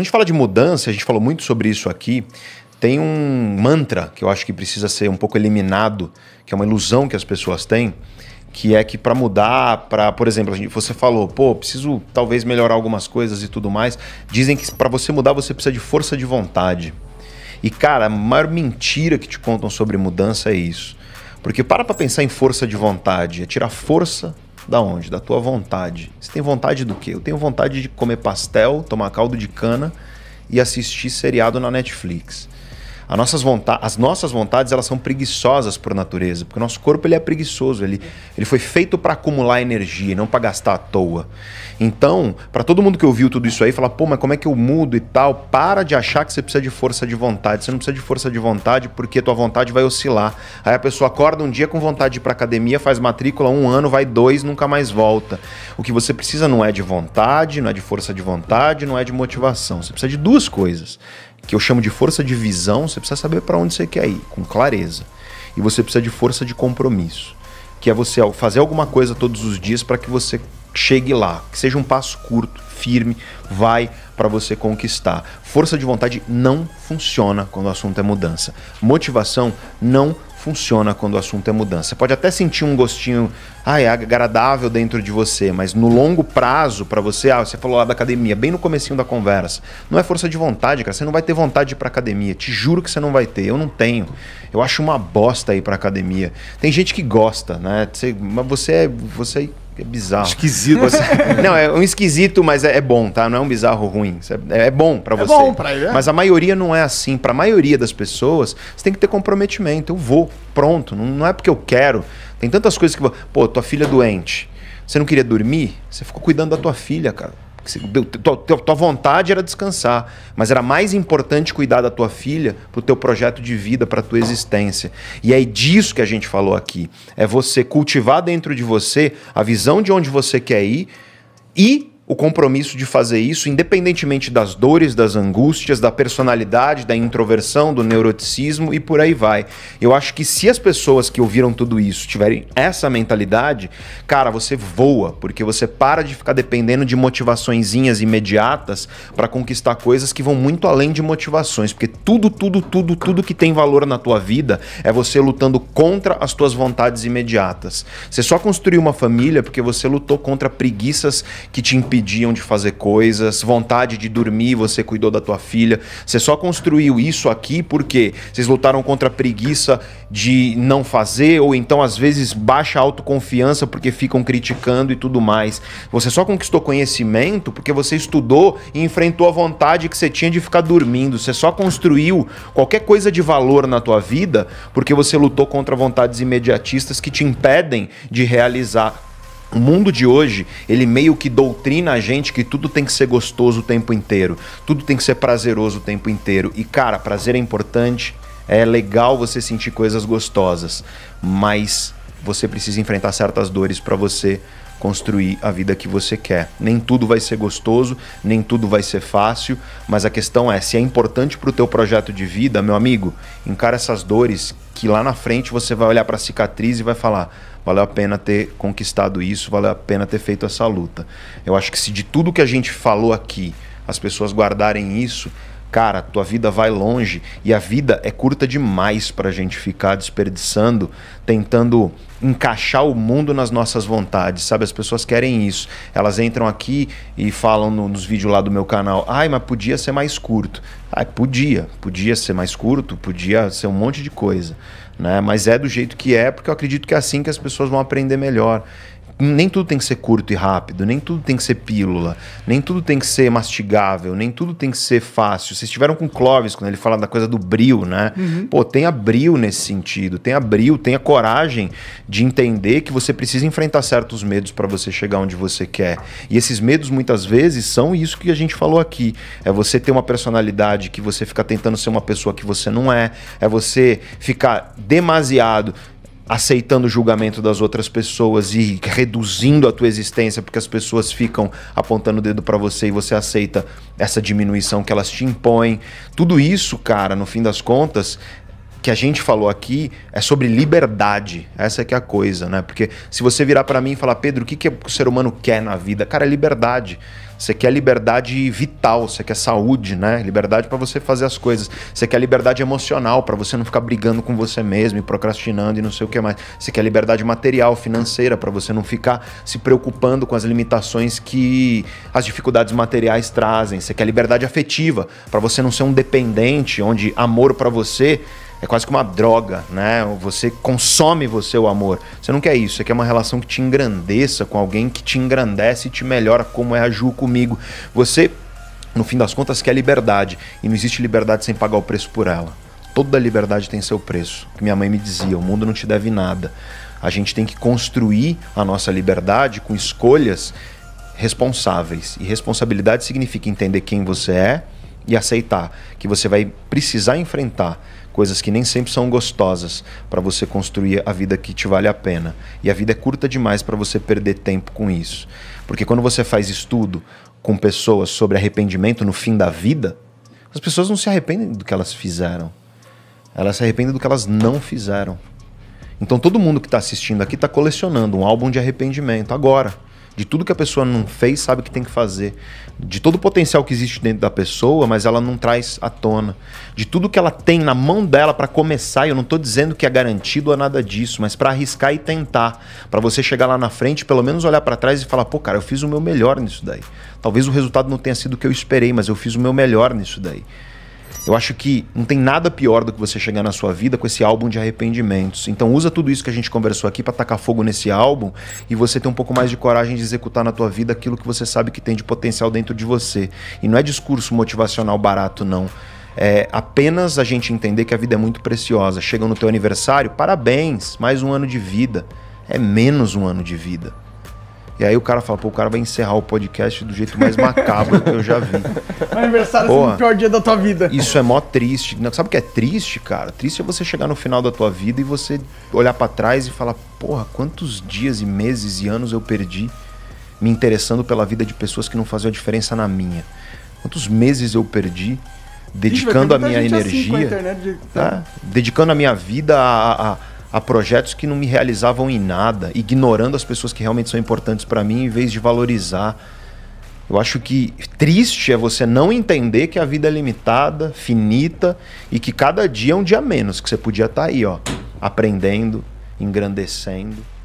Quando a gente fala de mudança, a gente falou muito sobre isso aqui, tem um mantra que eu acho que precisa ser um pouco eliminado, que é uma ilusão que as pessoas têm, que é que para mudar, para, por exemplo, você falou, pô, preciso talvez melhorar algumas coisas e tudo mais. Dizem que para você mudar você precisa de força de vontade. E cara, a maior mentira que te contam sobre mudança é isso. Porque para para pensar em força de vontade, é tirar força da onde? Da tua vontade. Você tem vontade do quê? Eu tenho vontade de comer pastel, tomar caldo de cana e assistir seriado na Netflix. As nossas, as nossas vontades elas são preguiçosas por natureza, porque o nosso corpo ele é preguiçoso, ele, ele foi feito para acumular energia, não para gastar à toa. Então, para todo mundo que ouviu tudo isso aí, fala, pô, mas como é que eu mudo e tal? Para de achar que você precisa de força de vontade. Você não precisa de força de vontade porque tua vontade vai oscilar. Aí a pessoa acorda um dia com vontade de ir para academia, faz matrícula um ano, vai dois, nunca mais volta. O que você precisa não é de vontade, não é de força de vontade, não é de motivação. Você precisa de duas coisas que eu chamo de força de visão, você precisa saber para onde você quer ir, com clareza. E você precisa de força de compromisso, que é você fazer alguma coisa todos os dias para que você chegue lá, que seja um passo curto, firme, vai para você conquistar. Força de vontade não funciona quando o assunto é mudança. Motivação não funciona funciona quando o assunto é mudança. Você pode até sentir um gostinho ah, é agradável dentro de você, mas no longo prazo, para você, ah, você falou lá da academia, bem no comecinho da conversa, não é força de vontade, cara. Você não vai ter vontade de ir pra academia. Te juro que você não vai ter. Eu não tenho. Eu acho uma bosta ir pra academia. Tem gente que gosta, né? Você, mas você, é, você é é bizarro. Esquisito. Você... Assim. Não, é um esquisito, mas é, é, bom, tá? Não é um bizarro ruim. É, é, é bom para é você. É bom pra ele. É. Mas a maioria não é assim. Para a maioria das pessoas, você tem que ter comprometimento. Eu vou, pronto. Não, não é porque eu quero. Tem tantas coisas que. Pô, tua filha é doente. Você não queria dormir? Você ficou cuidando da tua filha, cara. Tua, vontade era descansar, mas era mais importante cuidar da tua filha para o teu projeto de vida, para tua existência. E é disso que a gente falou aqui. É você cultivar dentro de você a visão de onde você quer ir e o compromisso de fazer isso, independentemente das dores, das angústias, da personalidade, da introversão, do neuroticismo e por aí vai. Eu acho que se as pessoas que ouviram tudo isso tiverem essa mentalidade, cara, você voa, porque você para de ficar dependendo de motivaçõezinhas imediatas para conquistar coisas que vão muito além de motivações, porque tudo, tudo, tudo, tudo que tem valor na tua vida é você lutando contra as tuas vontades imediatas. Você só construiu uma família porque você lutou contra preguiças que te impediram impediam de fazer coisas, vontade de dormir, você cuidou da tua filha. Você só construiu isso aqui porque vocês lutaram contra a preguiça de não fazer, ou então às vezes baixa autoconfiança porque ficam criticando e tudo mais. Você só conquistou conhecimento porque você estudou e enfrentou a vontade que você tinha de ficar dormindo. Você só construiu qualquer coisa de valor na tua vida porque você lutou contra vontades imediatistas que te impedem de realizar o mundo de hoje, ele meio que doutrina a gente que tudo tem que ser gostoso o tempo inteiro, tudo tem que ser prazeroso o tempo inteiro. E cara, prazer é importante, é legal você sentir coisas gostosas, mas você precisa enfrentar certas dores para você construir a vida que você quer. Nem tudo vai ser gostoso, nem tudo vai ser fácil, mas a questão é, se é importante para o teu projeto de vida, meu amigo, encara essas dores que lá na frente você vai olhar para a cicatriz e vai falar: valeu a pena ter conquistado isso, valeu a pena ter feito essa luta. Eu acho que se de tudo que a gente falou aqui, as pessoas guardarem isso, cara, tua vida vai longe e a vida é curta demais para a gente ficar desperdiçando, tentando encaixar o mundo nas nossas vontades, sabe? As pessoas querem isso. Elas entram aqui e falam no, nos vídeos lá do meu canal, ai, mas podia ser mais curto. Ai, podia, podia ser mais curto, podia ser um monte de coisa. Né? Mas é do jeito que é, porque eu acredito que é assim que as pessoas vão aprender melhor nem tudo tem que ser curto e rápido, nem tudo tem que ser pílula, nem tudo tem que ser mastigável, nem tudo tem que ser fácil. Vocês estiveram com o Clóvis quando ele fala da coisa do bril, né? Uhum. Pô, tenha bril nesse sentido, tenha bril, tenha coragem de entender que você precisa enfrentar certos medos para você chegar onde você quer. E esses medos muitas vezes são isso que a gente falou aqui. É você ter uma personalidade que você fica tentando ser uma pessoa que você não é, é você ficar demasiado aceitando o julgamento das outras pessoas e reduzindo a tua existência porque as pessoas ficam apontando o dedo para você e você aceita essa diminuição que elas te impõem. Tudo isso, cara, no fim das contas, que a gente falou aqui é sobre liberdade. Essa é que é a coisa, né? Porque se você virar para mim e falar, Pedro, o que, que o ser humano quer na vida? Cara, é liberdade. Você quer liberdade vital, você quer saúde, né? Liberdade para você fazer as coisas. Você quer liberdade emocional, para você não ficar brigando com você mesmo e procrastinando e não sei o que mais. Você quer liberdade material, financeira, para você não ficar se preocupando com as limitações que as dificuldades materiais trazem. Você quer liberdade afetiva, para você não ser um dependente, onde amor para você é quase que uma droga, né? Você consome você o amor. Você não quer isso, você quer uma relação que te engrandeça com alguém que te engrandece e te melhora, como é a Ju comigo. Você, no fim das contas, quer liberdade. E não existe liberdade sem pagar o preço por ela. Toda liberdade tem seu preço. Que minha mãe me dizia, o mundo não te deve nada. A gente tem que construir a nossa liberdade com escolhas responsáveis. E responsabilidade significa entender quem você é, e aceitar que você vai precisar enfrentar coisas que nem sempre são gostosas para você construir a vida que te vale a pena. E a vida é curta demais para você perder tempo com isso. Porque quando você faz estudo com pessoas sobre arrependimento no fim da vida, as pessoas não se arrependem do que elas fizeram. Elas se arrependem do que elas não fizeram. Então todo mundo que está assistindo aqui está colecionando um álbum de arrependimento agora de tudo que a pessoa não fez, sabe que tem que fazer, de todo o potencial que existe dentro da pessoa, mas ela não traz à tona, de tudo que ela tem na mão dela para começar. Eu não estou dizendo que é garantido ou nada disso, mas para arriscar e tentar, para você chegar lá na frente, pelo menos olhar para trás e falar: pô, cara, eu fiz o meu melhor nisso daí. Talvez o resultado não tenha sido o que eu esperei, mas eu fiz o meu melhor nisso daí. Eu acho que não tem nada pior do que você chegar na sua vida com esse álbum de arrependimentos. Então usa tudo isso que a gente conversou aqui para tacar fogo nesse álbum e você ter um pouco mais de coragem de executar na tua vida aquilo que você sabe que tem de potencial dentro de você. E não é discurso motivacional barato não. É apenas a gente entender que a vida é muito preciosa. Chegam no teu aniversário, parabéns, mais um ano de vida. É menos um ano de vida. E aí o cara fala, pô, o cara vai encerrar o podcast do jeito mais macabro que eu já vi. aniversário Porra, o pior dia da tua vida. Isso é mó triste. Sabe o que é triste, cara? Triste é você chegar no final da tua vida e você olhar para trás e falar, porra, quantos dias e meses e anos eu perdi me interessando pela vida de pessoas que não faziam a diferença na minha. Quantos meses eu perdi dedicando Ixi, a minha assim energia, assim, de... tá? dedicando a minha vida a, a a projetos que não me realizavam em nada, ignorando as pessoas que realmente são importantes para mim em vez de valorizar. Eu acho que triste é você não entender que a vida é limitada, finita e que cada dia é um dia menos que você podia estar tá aí, ó, aprendendo, engrandecendo.